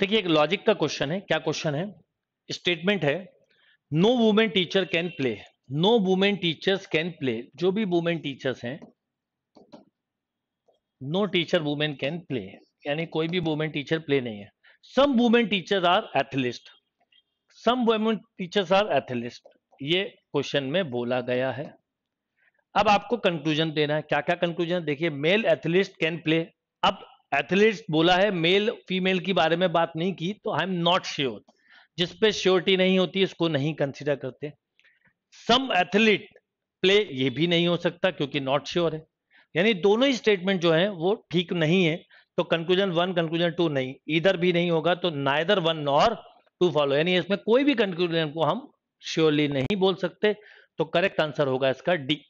देखिए एक लॉजिक का क्वेश्चन है क्या क्वेश्चन है स्टेटमेंट है no women teacher can play no women teachers can play जो भी वुमेन टीचर्स हैं no teacher women can play यानी कोई भी वुमेन टीचर प्ले नहीं है some women teachers are athletes some women teachers are athletes ये क्वेश्चन में बोला गया है अब आपको कंक्लूजन देना है क्या क्या कंक्लूजन देखिए मेल एथलिस्ट कैन प्ले अब एथलीट्स बोला है मेल फीमेल की बारे में बात नहीं की तो आई एम नॉट श्योर जिस पे श्योरिटी नहीं होती इसको नहीं कंसिडर करते सम एथलीट प्ले ये भी नहीं हो सकता क्योंकि नॉट श्योर है यानी दोनों ही स्टेटमेंट जो है वो ठीक नहीं है तो कंक्लूजन वन कंक्लूजन टू नहीं इधर भी नहीं होगा तो neither one nor two follow यानी इसमें कोई भी कंक्लूजन को हम श्योरली नहीं बोल सकते तो करेक्ट आंसर होगा इसका डी